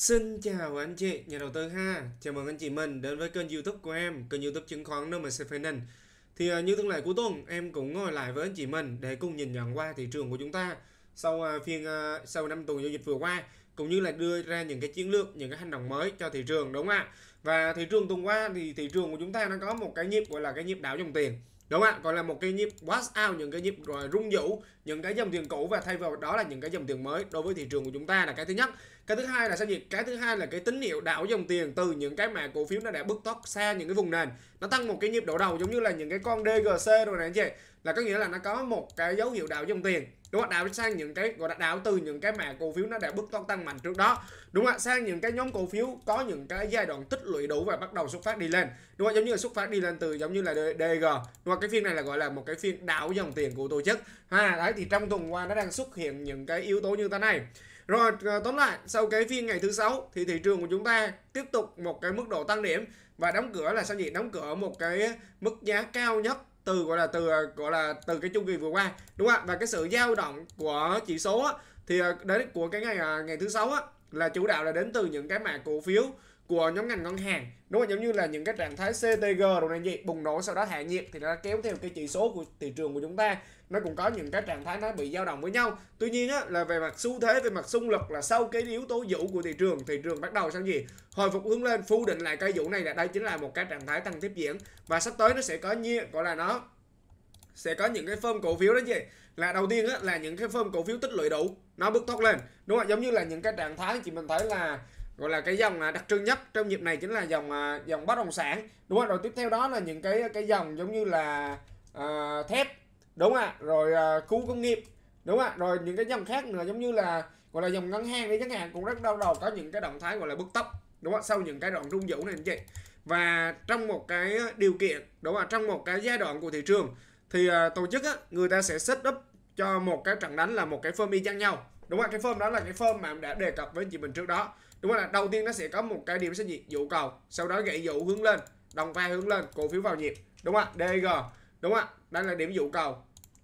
Xin chào anh chị, nhà đầu tư ha. Chào mừng anh chị mình đến với kênh YouTube của em, kênh YouTube chứng khoán NMC Finance. Thì à, như thường lệ cuối tuần, em cũng ngồi lại với anh chị mình để cùng nhìn nhận qua thị trường của chúng ta sau à, phiên à, sau năm tuần giao dịch vừa qua cũng như là đưa ra những cái chiến lược, những cái hành động mới cho thị trường đúng không ạ? Và thị trường tuần qua thì thị trường của chúng ta nó có một cái nhịp gọi là cái nhịp đảo dòng tiền đúng không ạ gọi là một cái nhịp wash out những cái nhịp rồi rung dữ những cái dòng tiền cũ và thay vào đó là những cái dòng tiền mới đối với thị trường của chúng ta là cái thứ nhất cái thứ hai là sao gì cái thứ hai là cái tín hiệu đảo dòng tiền từ những cái mã cổ phiếu nó đã bứt tốc xa những cái vùng nền nó tăng một cái nhịp đổ đầu giống như là những cái con DGC rồi này anh chị là có nghĩa là nó có một cái dấu hiệu đảo dòng tiền đúng không đảo sang những cái gọi là đảo từ những cái mà cổ phiếu nó đã bước tăng tăng mạnh trước đó đúng không ạ sang những cái nhóm cổ phiếu có những cái giai đoạn tích lũy đủ và bắt đầu xuất phát đi lên đúng không giống như là xuất phát đi lên từ giống như là DG đúng không cái phiên này là gọi là một cái phiên đảo dòng tiền của tổ chức ha đấy thì trong tuần qua nó đang xuất hiện những cái yếu tố như thế này rồi ờ, tóm lại sau cái phiên ngày thứ sáu thì thị trường của chúng ta tiếp tục một cái mức độ tăng điểm và đóng cửa là sao nhỉ đóng cửa một cái mức giá cao nhất từ gọi là từ gọi là từ cái chu kỳ vừa qua đúng không và cái sự dao động của chỉ số á, thì à, đến của cái ngày à, ngày thứ sáu á, là chủ đạo là đến từ những cái mã cổ phiếu của nhóm ngành ngân hàng đúng không giống như là những cái trạng thái CTG rồi này gì bùng nổ sau đó hạ nhiệt thì nó kéo theo cái chỉ số của thị trường của chúng ta nó cũng có những cái trạng thái nó bị dao động với nhau tuy nhiên á, là về mặt xu thế về mặt xung lực là sau cái yếu tố dũ của thị trường thị trường bắt đầu sang gì hồi phục hướng lên phủ định lại cái dũ này là đây chính là một cái trạng thái tăng tiếp diễn và sắp tới nó sẽ có như gọi là nó sẽ có những cái phơm cổ phiếu đó gì là đầu tiên á, là những cái phơm cổ phiếu tích lũy đủ nó bước thoát lên đúng không giống như là những cái trạng thái chị mình thấy là gọi là cái dòng à, đặc trưng nhất trong nhịp này chính là dòng à, dòng bất động sản đúng không? rồi tiếp theo đó là những cái cái dòng giống như là uh, thép đúng ạ rồi uh, khu công nghiệp đúng ạ rồi những cái dòng khác nữa giống như là gọi là dòng ngân hàng đi chẳng hạn cũng rất đau đầu có những cái động thái gọi là bứt tốc đúng không? sau những cái đoạn rung dữ này anh chị và trong một cái điều kiện đúng không? trong một cái giai đoạn của thị trường thì uh, tổ chức á, người ta sẽ set up cho một cái trận đánh là một cái form y chang nhau đúng không? cái form đó là cái form mà em đã đề cập với chị mình trước đó đúng không ạ đầu tiên nó sẽ có một cái điểm sẽ gì dụ cầu sau đó gãy dụ hướng lên đồng pha hướng lên cổ phiếu vào nhịp đúng không ạ DG đúng không ạ đây là điểm dụ cầu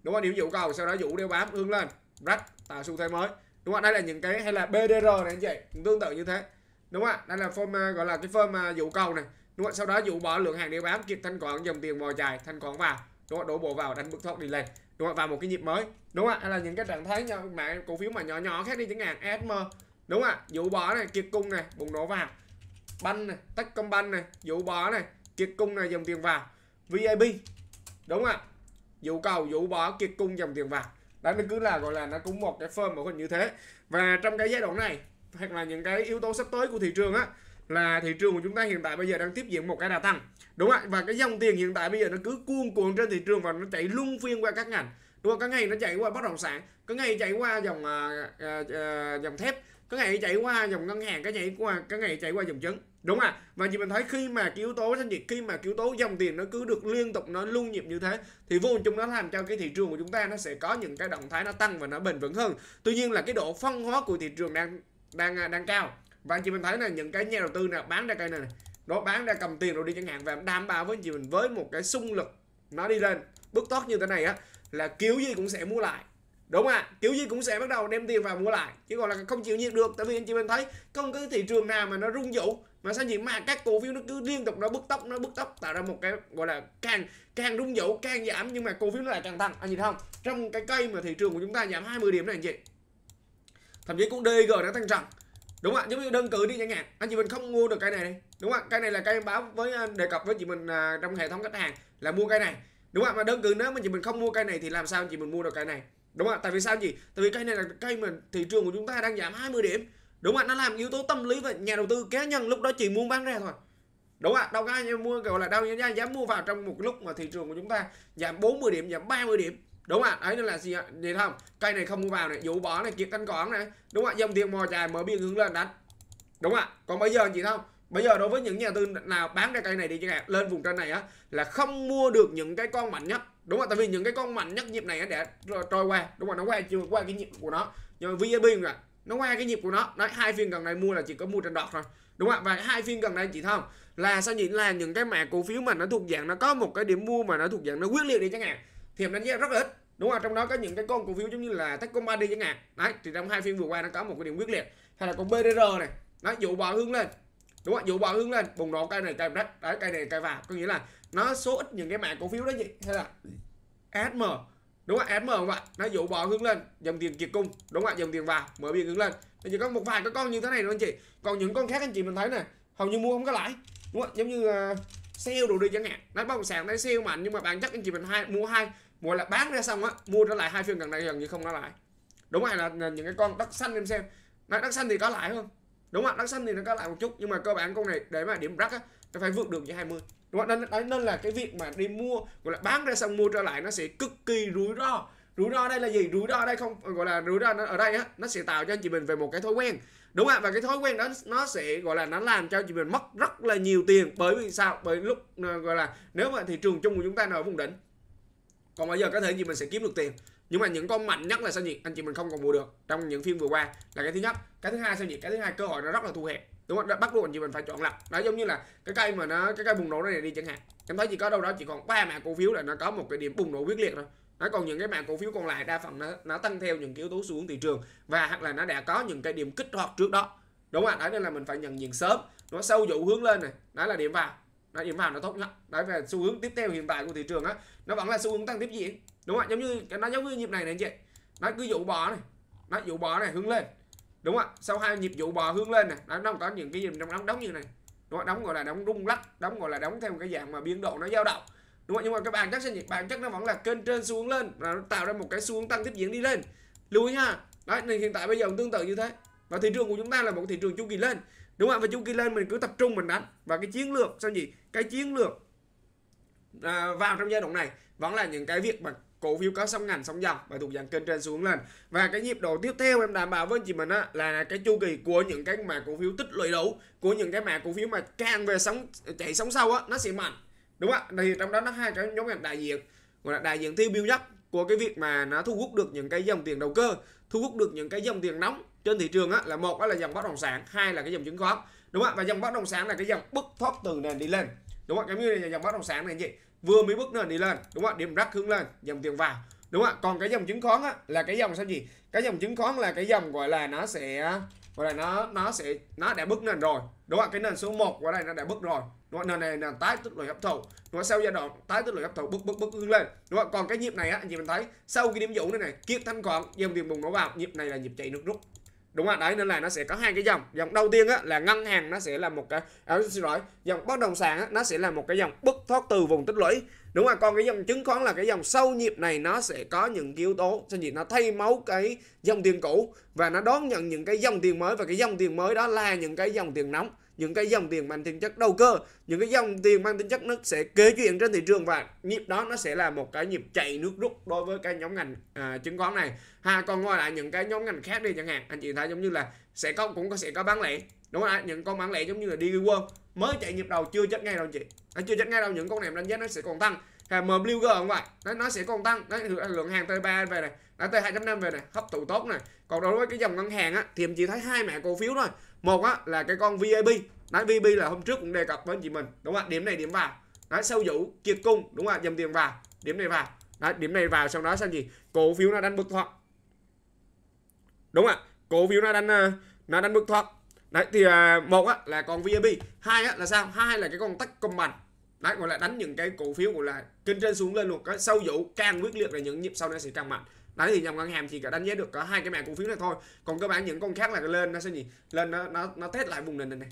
đúng không điểm dụ cầu sau đó dụ đeo bám hướng lên rách tạo xu thế mới đúng không đây là những cái hay là BDR này anh chị tương tự như thế đúng không ạ đây là form à, gọi là cái form à, dụ cầu này đúng không sau đó dụ bỏ lượng hàng đeo bám kịp thanh khoản dòng tiền mò dài thanh khoản vào đúng không đổ bộ vào đánh bước thoát đi lên đúng không vào một cái nhịp mới đúng không ạ là những cái trạng thái nhỏ, mà cổ phiếu mà nhỏ nhỏ khác đi chẳng hạn SM đúng không ạ dụ bỏ này kiệt cung này bùng nổ vào banh này tách công banh này dụ bỏ này kiệt cung này dòng tiền vào vip đúng không ạ dụ cầu dụ bỏ kiệt cung dòng tiền vào đấy nó cứ là gọi là nó cũng một cái form một hình như thế và trong cái giai đoạn này hoặc là những cái yếu tố sắp tới của thị trường á là thị trường của chúng ta hiện tại bây giờ đang tiếp diễn một cái đà tăng đúng không và cái dòng tiền hiện tại bây giờ nó cứ cuồn cuộn trên thị trường và nó chạy luân phiên qua các ngành đúng không có ngày nó chạy qua bất động sản các ngày chạy qua dòng uh, uh, dòng thép cái ngày chạy qua dòng ngân hàng cái này qua cái ngày chạy qua dòng chứng đúng à và chị mình thấy khi mà cái yếu tố thanh nhiệt khi mà yếu tố dòng tiền nó cứ được liên tục nó lưu nhịp như thế thì vô hình chung nó làm cho cái thị trường của chúng ta nó sẽ có những cái động thái nó tăng và nó bền vững hơn tuy nhiên là cái độ phân hóa của thị trường đang đang à, đang cao và chị mình thấy là những cái nhà đầu tư nào bán ra cây này, này đó bán ra cầm tiền rồi đi chẳng hạn và đảm bảo với chị mình với một cái xung lực nó đi lên bước tốt như thế này á là kiểu gì cũng sẽ mua lại đúng ạ kiểu gì cũng sẽ bắt đầu đem tiền vào mua lại chứ còn là không chịu nhiệt được tại vì anh chị mình thấy không có thị trường nào mà nó rung dữ mà sao gì mà các cổ phiếu nó cứ liên tục nó bứt tốc nó bứt tốc tạo ra một cái gọi là càng càng rung dữ càng giảm nhưng mà cổ phiếu nó lại càng tăng anh chị thấy không trong cái cây mà thị trường của chúng ta giảm 20 điểm này anh chị thậm chí cũng DG đã tăng rằng đúng ạ giống như đơn cử đi chẳng hạn anh chị mình không mua được cây này đi đúng ạ cây này là cây báo với à, đề cập với chị mình à, trong hệ thống khách hàng là mua cây này đúng ạ mà đơn cử nếu mà chị mình không mua cây này thì làm sao chị mình mua được cây này đúng không ạ tại vì sao gì tại vì cây này là cây mà thị trường của chúng ta đang giảm 20 điểm đúng không ạ nó làm yếu tố tâm lý và nhà đầu tư cá nhân lúc đó chỉ muốn bán ra thôi đúng không ạ đâu có ai mua gọi là đâu giá dám mua vào trong một lúc mà thị trường của chúng ta giảm 40 điểm giảm 30 điểm đúng không ạ ấy nên là gì ạ gì không cây này không mua vào này dụ bỏ này kiệt canh cỏn này đúng không ạ dòng tiền mò dài, mở biên hướng lên đánh đúng không ạ còn bây giờ gì không bây giờ đối với những nhà tư nào bán ra cây này đi chẳng lên vùng trên này á là không mua được những cái con mạnh nhất đúng rồi tại vì những cái con mạnh nhất nhịp này nó đã trôi qua đúng rồi nó qua chưa qua cái nhịp của nó nhưng mà vip rồi nó qua cái nhịp của nó đấy hai phiên gần đây mua là chỉ có mua trên đọt thôi đúng không và hai phiên gần đây chị không là sao nhỉ là những cái mã cổ phiếu mà nó thuộc dạng nó có một cái điểm mua mà nó thuộc dạng nó quyết liệt đi chẳng hạn thì em đánh giá rất là ít đúng không trong đó có những cái con cổ phiếu giống như là Techcombank đi chẳng hạn đấy thì trong hai phiên vừa qua nó có một cái điểm quyết liệt hay là con BDR này nó dụ bò hướng lên đúng không dù bò hướng lên bùng nổ cây này cây đất đấy cây này cây vào có nghĩa là nó số ít những cái mã cổ phiếu đó gì hay là sm đúng không sm không ạ nó dụ bò hướng lên dòng tiền kiệt cung đúng không ạ dòng tiền vào mở biên hướng lên nó chỉ có một vài cái con như thế này thôi anh chị còn những con khác anh chị mình thấy nè hầu như mua không có lãi đúng không giống như uh, sale đồ đi chẳng hạn nó bất động sản nó sale mạnh nhưng mà bản chất anh chị mình hai mua hai mua là bán ra xong á mua trở lại hai phiên gần đây gần như không có lãi đúng không là những cái con đất xanh em xem nói đất xanh thì có lãi không đúng không ạ đắt xanh thì nó có lại một chút nhưng mà cơ bản con này để mà điểm rắc á nó phải vượt được với 20 đúng không nên, nên là cái việc mà đi mua gọi là bán ra xong mua trở lại nó sẽ cực kỳ rủi ro rủi ro đây là gì rủi ro đây không gọi là rủi ro nó ở đây á nó sẽ tạo cho anh chị mình về một cái thói quen đúng không ạ và cái thói quen đó nó sẽ gọi là nó làm cho chị mình mất rất là nhiều tiền bởi vì sao bởi lúc ờ, gọi là nếu mà thị trường chung của chúng ta nó ở vùng đỉnh còn bây giờ có thể gì mình sẽ kiếm được tiền nhưng mà những con mạnh nhất là sao nhỉ anh chị mình không còn mua được trong những phiên vừa qua là cái thứ nhất cái thứ hai sao nhỉ cái thứ hai cơ hội nó rất là thu hẹp đúng không bắt buộc anh chị mình phải chọn lọc đó giống như là cái cây mà nó cái cây bùng nổ này đi chẳng hạn em thấy chỉ có đâu đó chỉ còn ba mã cổ phiếu là nó có một cái điểm bùng nổ quyết liệt thôi nó còn những cái mã cổ phiếu còn lại đa phần nó nó tăng theo những yếu tố xu hướng thị trường và hoặc là nó đã có những cái điểm kích hoạt trước đó đúng không ạ đấy nên là mình phải nhận diện sớm nó sâu dụ hướng lên này đó là điểm vào nó điểm vào nó tốt nhất đấy về xu hướng tiếp theo hiện tại của thị trường á nó vẫn là xu hướng tăng tiếp diễn đúng không ạ giống như nó giống như nhịp này này anh chị nó cứ dụ bò này nó dụ bò này hướng lên đúng không ạ sau hai nhịp dụ bò hướng lên này nó đang có những cái nhịp trong đóng đóng như này đúng không? đóng gọi là đóng rung lắc đóng gọi là đóng theo một cái dạng mà biên độ nó dao động đúng không nhưng mà cái bản chất sẽ nhịp bản chất nó vẫn là kênh trên xuống lên là nó tạo ra một cái xuống tăng tiếp diễn đi lên lưu ý ha đấy nên hiện tại bây giờ cũng tương tự như thế và thị trường của chúng ta là một thị trường chu kỳ lên đúng không và chu kỳ lên mình cứ tập trung mình đánh và cái chiến lược sao gì cái chiến lược à, vào trong giai đoạn này vẫn là những cái việc mà cổ phiếu có sóng ngành sóng dọc và thuộc dạng kênh trên xuống lên và cái nhịp độ tiếp theo em đảm bảo với anh chị mình á là cái chu kỳ của những cái mã cổ phiếu tích lũy đủ của những cái mã cổ phiếu mà càng về sóng chạy sóng sâu á nó sẽ mạnh đúng không ạ thì trong đó nó hai cái nhóm ngành đại diện gọi là đại diện tiêu biểu nhất của cái việc mà nó thu hút được những cái dòng tiền đầu cơ thu hút được những cái dòng tiền nóng trên thị trường á, là một á, là dòng bất động sản hai là cái dòng chứng khoán đúng không ạ và dòng bất động sản là cái dòng bứt thoát từ nền đi lên đúng không ạ giống như là dòng bất động sản này vậy vừa mới bước nền đi lên đúng không ạ điểm rắc hướng lên dòng tiền vào đúng không ạ còn cái dòng chứng khoán á, là cái dòng sao gì cái dòng chứng khoán là cái dòng gọi là nó sẽ gọi là nó nó sẽ nó đã bước nền rồi đúng không ạ cái nền số 1 của đây nó đã bước rồi đúng không? nền này là tái tích lũy hấp thụ đúng sau giai đoạn tái tích lũy hấp thụ bước bước bước hướng lên đúng không? ạ còn cái nhịp này á anh chị mình thấy sau cái điểm dũng này này kiếp thanh khoản dòng tiền bùng nổ vào nhịp này là nhịp chạy nước rút đúng không đấy nên là nó sẽ có hai cái dòng dòng đầu tiên á, là ngân hàng nó sẽ là một cái à, xin lỗi dòng bất động sản á, nó sẽ là một cái dòng bất thoát từ vùng tích lũy đúng không còn cái dòng chứng khoán là cái dòng sâu nhịp này nó sẽ có những yếu tố sao gì nó thay máu cái dòng tiền cũ và nó đón nhận những cái dòng tiền mới và cái dòng tiền mới đó là những cái dòng tiền nóng những cái dòng tiền mang tính chất đầu cơ những cái dòng tiền mang tính chất nó sẽ kế chuyển trên thị trường và nhịp đó nó sẽ là một cái nhịp chạy nước rút đối với cái nhóm ngành à, chứng khoán này ha còn ngoài lại những cái nhóm ngành khác đi chẳng hạn anh chị thấy giống như là sẽ có cũng có sẽ có bán lẻ đúng không ạ những con bán lẻ giống như là đi quân mới chạy nhịp đầu chưa chắc ngay đâu chị anh à, chưa chắc ngay đâu những con này đánh giá nó sẽ còn tăng hay MBLG cũng vậy nó, nó sẽ còn tăng đấy, lượng hàng T3 về này đã à, T2.5 về này hấp thụ tốt này còn đối với cái dòng ngân hàng á thì em chỉ thấy hai mẹ cổ phiếu thôi một á là cái con vip đấy vip là hôm trước cũng đề cập với anh chị mình đúng không ạ điểm này điểm vào đấy sâu dũ kiệt cung đúng không ạ dầm tiền vào điểm này vào đấy điểm này vào sau đó sao gì cổ phiếu nó đánh bực thoát đúng không ạ cổ phiếu nó đánh ờ, nó đánh bực thoát đấy thì ờ, một á là con vip hai á là sao hai là cái con tách công bằng đấy gọi là đánh những cái cổ phiếu gọi là kinh trên xuống lên luôn cái sâu dụ càng quyết liệt là những nhịp sau nó sẽ càng mạnh đấy thì dòng ngân hàng chỉ cả đánh giá được có hai cái mảng cổ phiếu này thôi còn cơ bản những con khác là lên nó sẽ gì lên nó nó nó test lại vùng nền này, này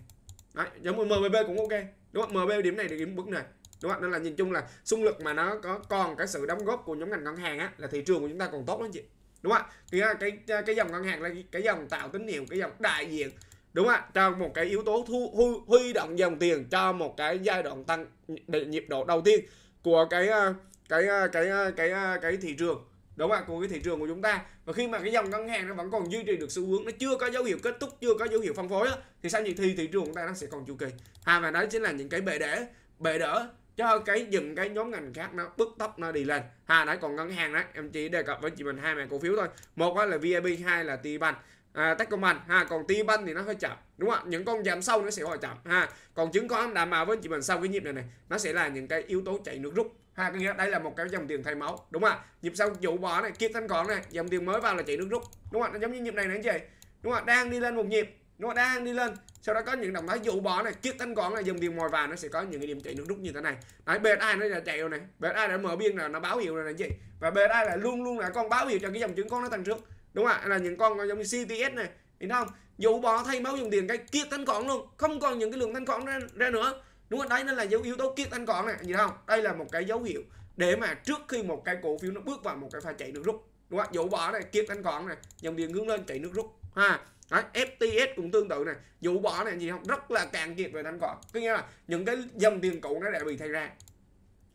đấy giống MBB cũng ok đúng không MBB điểm này thì điểm bước này đúng không nên là nhìn chung là xung lực mà nó có còn cái sự đóng góp của nhóm ngành ngân hàng á là thị trường của chúng ta còn tốt lắm chị đúng không à, cái, cái cái dòng ngân hàng là cái dòng tạo tín hiệu cái dòng đại diện đúng không cho một cái yếu tố thu, huy, huy động dòng tiền cho một cái giai đoạn tăng nhịp độ đầu tiên của cái à, cái à, cái cái cái, cái thị trường đúng không ạ của cái thị trường của chúng ta và khi mà cái dòng ngân hàng nó vẫn còn duy trì được xu hướng nó chưa có dấu hiệu kết thúc chưa có dấu hiệu phân phối đó, thì sao nhỉ thì thị trường chúng ta nó sẽ còn chu kỳ hai à, và đó chính là những cái bệ đỡ bệ đỡ cho cái dừng cái nhóm ngành khác nó bứt tốc nó đi lên ha à, đấy còn ngân hàng đấy em chỉ đề cập với chị mình hai mẹ cổ phiếu thôi một là vip hai là tbank à, Techcombank ha còn Tibank thì nó hơi chậm đúng không ạ những con giảm sâu nó sẽ hơi chậm ha còn chứng khoán đảm bảo với chị mình sau cái nhịp này này nó sẽ là những cái yếu tố chạy nước rút ha có nghĩa đây là một cái dòng tiền thay máu đúng không ạ nhịp sau vụ bỏ này kia thanh khoản này dòng tiền mới vào là chạy nước rút đúng không ạ nó giống như nhịp này này anh chị đúng không ạ đang đi lên một nhịp đúng không đang đi lên sau đó có những động thái dụ bỏ này kiếp thanh khoản này dòng tiền mồi vào nó sẽ có những cái điểm chạy nước rút như thế này đấy BSI nó là chạy rồi này BSI đã mở biên là nó báo hiệu rồi này chị và BSI là luôn luôn là con báo hiệu cho cái dòng chứng khoán nó tăng trước đúng không ạ là những con giống như CTS này thì không dấu bó thay máu dùng tiền cái kiệt thanh khoản luôn không còn những cái lượng thanh khoản ra, ra nữa đúng không đấy nên là dấu yếu tố kiệt thanh khoản này gì không đây là một cái dấu hiệu để mà trước khi một cái cổ phiếu nó bước vào một cái pha chạy nước rút đúng không dấu bỏ này kiệt thanh khoản này dòng tiền hướng lên chạy nước rút ha Đấy, FTS cũng tương tự này dụ bỏ này gì không rất là cạn kiệt về thanh khoản có nghĩa là những cái dòng tiền cũ nó đã bị thay ra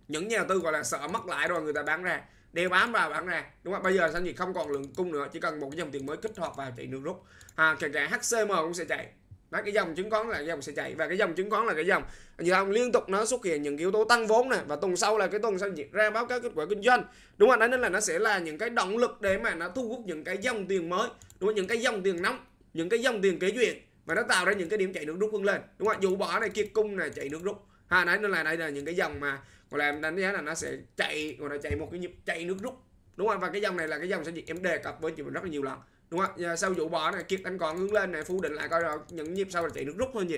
những nhà đầu tư gọi là sợ mất lại rồi người ta bán ra đều bám vào bạn này đúng không bây giờ giao gì không còn lượng cung nữa chỉ cần một cái dòng tiền mới kích hoạt vào chạy nước rút à, kể cả hcm cũng sẽ chạy đó, cái dòng chứng khoán là cái dòng sẽ chạy và cái dòng chứng khoán là cái dòng như ông liên tục nó xuất hiện những yếu tố tăng vốn này và tuần sau là cái tuần sau gì ra báo cáo kết quả kinh doanh đúng không đó nên là nó sẽ là những cái động lực để mà nó thu hút những cái dòng tiền mới đúng không? những cái dòng tiền nóng những cái dòng tiền kế chuyện và nó tạo ra những cái điểm chạy nước rút vươn lên đúng không dù bỏ này kia cung này chạy nước rút ha đấy nên là đây là những cái dòng mà gọi là em đánh giá là nó sẽ chạy gọi là chạy một cái nhịp chạy nước rút đúng không và cái dòng này là cái dòng sẽ gì em đề cập với chị mình rất là nhiều lần đúng không à, sau vụ bỏ này kiệt anh còn hướng lên này phú định lại coi rồi những nhịp sau là chạy nước rút thôi gì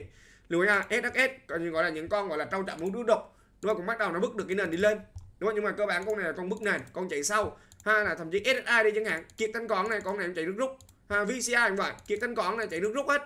lưu ý ha SHS còn gọi là những con gọi là trâu chậm muốn nước đục đúng không cũng bắt đầu nó bước được cái nền đi lên đúng không nhưng mà cơ bản con này là con bước nền con chạy sau ha là thậm chí SSI đi chẳng hạn kiệt anh còn này con này cũng chạy nước rút ha VCI cũng vậy kiệt anh còn này chạy nước rút hết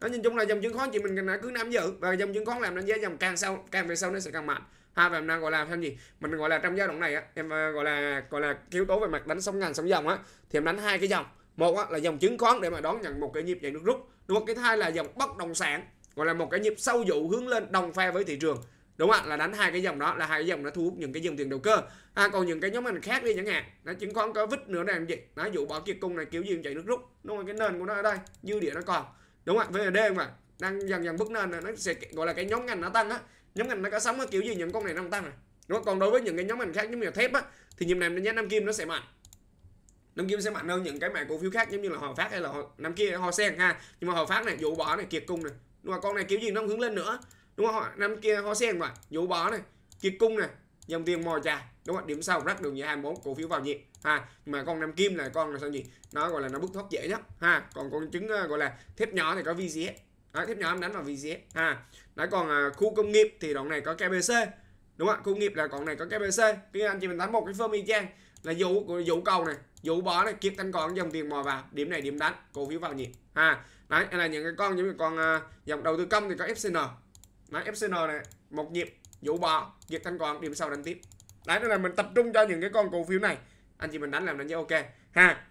nói nhìn chung là dòng chứng khoán chị mình cứ nắm giữ và dòng chứng khoán làm đánh giá dòng càng sau càng về sau nó sẽ càng mạnh ha và em đang gọi là thêm gì mình gọi là trong giai đoạn này á em à, gọi là gọi là yếu tố về mặt đánh sóng ngành sóng dòng á thì em đánh hai cái dòng một á, là dòng chứng khoán để mà đón nhận một cái nhịp dạng nước rút đúng không cái hai là dòng bất động sản gọi là một cái nhịp sâu dụ hướng lên đồng phe với thị trường đúng không ạ là đánh hai cái dòng đó là hai cái dòng đã thu hút những cái dòng tiền đầu cơ à, còn những cái nhóm ngành khác đi chẳng hạn nó chứng khoán có vít nữa đang gì nó dụ bỏ kiệt cung này kiểu gì chạy nước rút đúng không cái nền của nó ở đây dư địa nó còn đúng không ạ vnd mà đang dần dần bước lên là nó sẽ gọi là cái nhóm ngành nó tăng á nhóm ngành nó có sống kiểu gì những con này nó không tăng này đúng không? còn đối với những cái nhóm ngành khác giống như là thép á thì nhịp này đánh giá nam kim nó sẽ mạnh nam kim sẽ mạnh hơn những cái mã cổ phiếu khác giống như là hòa phát hay là nam kia hòa sen ha nhưng mà hòa phát này dụ bỏ này kiệt cung này đúng không? con này kiểu gì nó không hướng lên nữa đúng không nam kia hòa sen mà dụ bỏ này kiệt cung này dòng tiền mò trà đúng không điểm sau rắc đường dài 24 cổ phiếu vào nhịp ha mà con nam kim là con là sao gì nó gọi là nó bứt thoát dễ nhất ha còn con trứng ờ, gọi là thép nhỏ thì có vi gì hết Đấy, tiếp nhóm đánh vào VCS ha. Đấy còn à, khu công nghiệp thì đoạn này có KBC. Đúng không ạ? Khu nghiệp là còn này có KBC. Tiếng Anh chị mình đánh một cái phơm y chang là dụ dụ cầu này, dụ bỏ này, kiệt thanh còn dòng tiền mò vào, điểm này điểm đánh, cổ phiếu vào nhịp ha. Đấy, là những cái con giống như con à, dòng đầu tư công thì có FCN. Đấy, FCN này một nhịp dụ bỏ, kiệt thanh còn điểm sau đánh tiếp. Đấy, đó là mình tập trung cho những cái con cổ phiếu này. Anh chị mình đánh làm đánh như ok ha.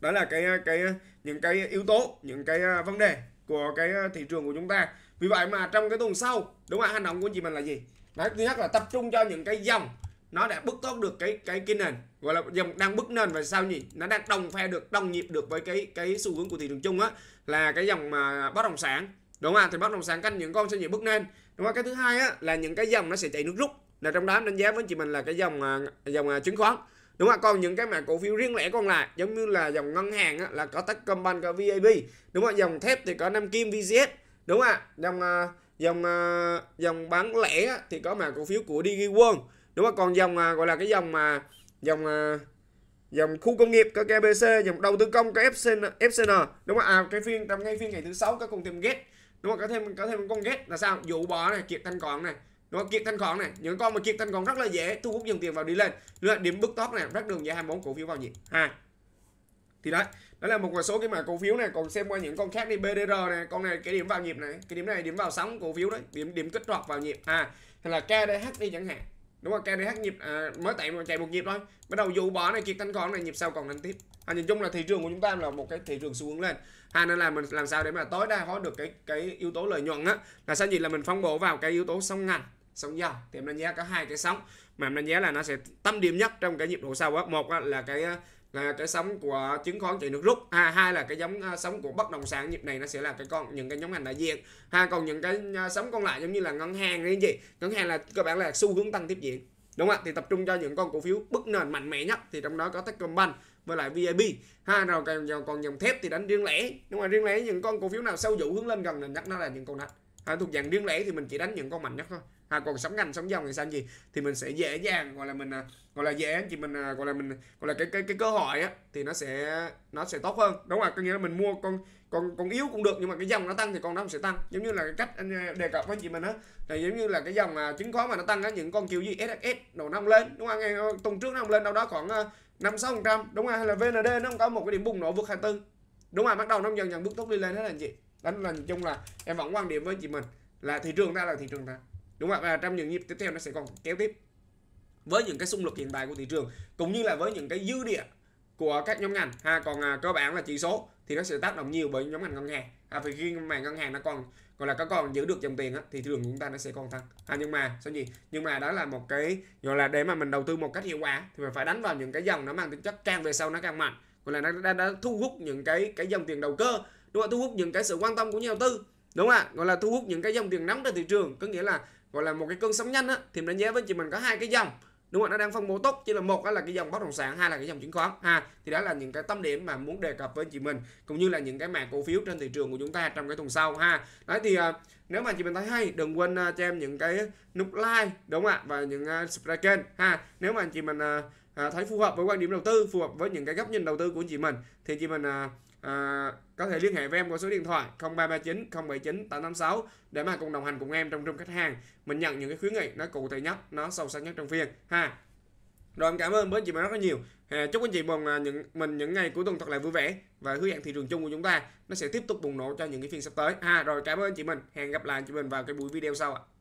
Đó là cái cái những cái yếu tố, những cái à, vấn đề của cái ờ, thị trường của chúng ta vì vậy mà trong cái tuần sau đúng không hành động của anh chị mình là gì Đấy, thứ nhất là tập trung cho những cái dòng nó đã bứt tốt được cái cái cái nền gọi là dòng đang bứt nền và sao nhỉ nó đang đồng phe được đồng nhịp được với cái cái xu hướng của thị trường chung á là cái dòng mà bất động sản đúng không ạ? thì bất động sản canh những con sẽ nhịp bứt lên đúng không cái thứ hai á là những cái dòng nó sẽ chạy nước rút là trong đó đánh giá với chị mình là cái dòng ờ, dòng ờ, chứng khoán đúng không còn những cái mã cổ phiếu riêng lẻ còn lại giống như là dòng ngân hàng á, là có Techcombank có VAB đúng không dòng thép thì có Nam Kim VCS đúng không dòng à, dòng à, dòng bán lẻ á, thì có mã cổ phiếu của DigiWorld đúng không còn dòng à, gọi là cái dòng mà dòng dòng khu công nghiệp có KBC dòng đầu tư công có FCN, FCN đúng không à cái phiên trong ngay phiên ngày thứ sáu có cùng tìm ghét đúng không có thêm có thêm con ghét là sao dụ bỏ này kiệt thanh còn này Đúng không? Kiệt thanh khoản này, những con mà kiệt thanh khoản rất là dễ thu hút dòng tiền vào đi lên. Là điểm bứt top này, rất đường giá 24 cổ phiếu vào nhịp. Ha. Thì đấy, đó là một số cái mã cổ phiếu này, còn xem qua những con khác đi BDR này, con này cái điểm vào nhịp này, cái điểm này điểm vào sóng cổ phiếu đấy, điểm điểm kích hoạt vào nhịp. À, hay là KDH đi chẳng hạn. Đúng không? KDH nhịp à, mới chạy chạy một nhịp thôi. Bắt đầu dù bỏ này kiệt thanh khoản này nhịp sau còn đánh tiếp. À, nhìn chung là thị trường của chúng ta là một cái thị trường xu hướng lên à, nên là mình làm sao để mà tối đa hóa được cái cái yếu tố lợi nhuận á là sao gì là mình phân bổ vào cái yếu tố song ngành sóng dầu thì em đánh giá có hai cái sóng mà em đánh giá là nó sẽ tâm điểm nhất trong cái nhịp độ sau đó, một là cái là cái sóng của chứng khoán chạy nước rút à, hai là cái giống à, sóng của bất động sản nhịp này nó sẽ là cái con những cái nhóm ngành đại diện hai còn những cái à, sóng còn lại giống như là ngân hàng hay gì ngân hàng là cơ bản là xu hướng tăng tiếp diễn đúng không ạ thì tập trung cho những con cổ phiếu bức nền mạnh mẽ nhất thì trong đó có Techcombank với lại VIP ha rồi còn còn dòng thép thì đánh riêng lẻ nhưng mà riêng lẻ những con cổ phiếu nào sâu dụ hướng lên gần nền nhất nó là những con đánh à, thuộc dạng riêng lẻ thì mình chỉ đánh những con mạnh nhất thôi hoặc còn sóng ngành sóng dòng thì sao gì thì mình sẽ dễ dàng gọi là mình à, gọi là dễ chị mình à, gọi là mình gọi là cái cái cái cơ hội á thì nó sẽ nó sẽ tốt hơn đúng không ạ? có nghĩa là mình mua con con con yếu cũng được nhưng mà cái dòng nó tăng thì con nó sẽ tăng giống như là cái cách anh à, đề cập với chị mình á là giống như là cái dòng chứng khoán mà nó tăng á những con kiểu gì SHS đầu năm lên đúng không ngày tuần trước nó không lên đâu đó khoảng năm sáu phần trăm đúng không hay là VND nó không có một cái điểm bùng nổ vượt 24 đúng không bắt đầu nó dần dần bước tốt đi lên hết anh chị đó là chung là em vẫn quan điểm với chị mình là thị trường ta là thị trường ta đúng không ạ và trong những nhịp tiếp theo nó sẽ còn kéo tiếp với những cái xung lực hiện tại của thị trường cũng như là với những cái dư địa của các nhóm ngành ha còn à, cơ bản là chỉ số thì nó sẽ tác động nhiều bởi nhóm ngành ngân hàng à, vì khi mà ngân hàng nó còn gọi là có còn giữ được dòng tiền á, thì thường chúng ta nó sẽ còn tăng à, nhưng mà sao gì nhưng mà đó là một cái gọi là để mà mình đầu tư một cách hiệu quả thì mình phải đánh vào những cái dòng nó mang tính chất càng về sau nó càng mạnh gọi là nó đã, đã thu hút những cái cái dòng tiền đầu cơ đúng không thu hút những cái sự quan tâm của nhà đầu tư đúng không ạ gọi là thu hút những cái dòng tiền nóng trên thị trường có nghĩa là gọi là một cái cơn sóng nhanh á thì mình đánh với chị mình có hai cái dòng đúng không nó đang phân bố tốt chỉ là một là cái dòng bất động sản hai là cái dòng chứng khoán ha thì đó là những cái tâm điểm mà muốn đề cập với chị mình cũng như là những cái mảng cổ phiếu trên thị trường của chúng ta trong cái tuần sau ha đấy thì à, nếu mà chị mình thấy hay đừng quên uh, cho em những cái nút like đúng không ạ và những uh, subscribe kênh ha nếu mà chị mình thấy phù hợp với quan điểm đầu tư phù hợp với những cái góc nhìn đầu tư của chị mình thì chị mình à, có thể liên hệ với em qua số điện thoại 0339 079 856 để mà cùng đồng hành cùng em trong room khách hàng mình nhận những cái khuyến nghị nó cụ thể nhất nó sâu sắc nhất trong phiên ha rồi em cảm ơn bên chị mình rất là nhiều à, chúc anh chị mừng à, những mình những ngày cuối tuần thật là vui vẻ và hứa hẹn thị trường chung của chúng ta nó sẽ tiếp tục bùng nổ cho những cái phiên sắp tới ha rồi cảm ơn chị mình hẹn gặp lại chị mình vào cái buổi video sau ạ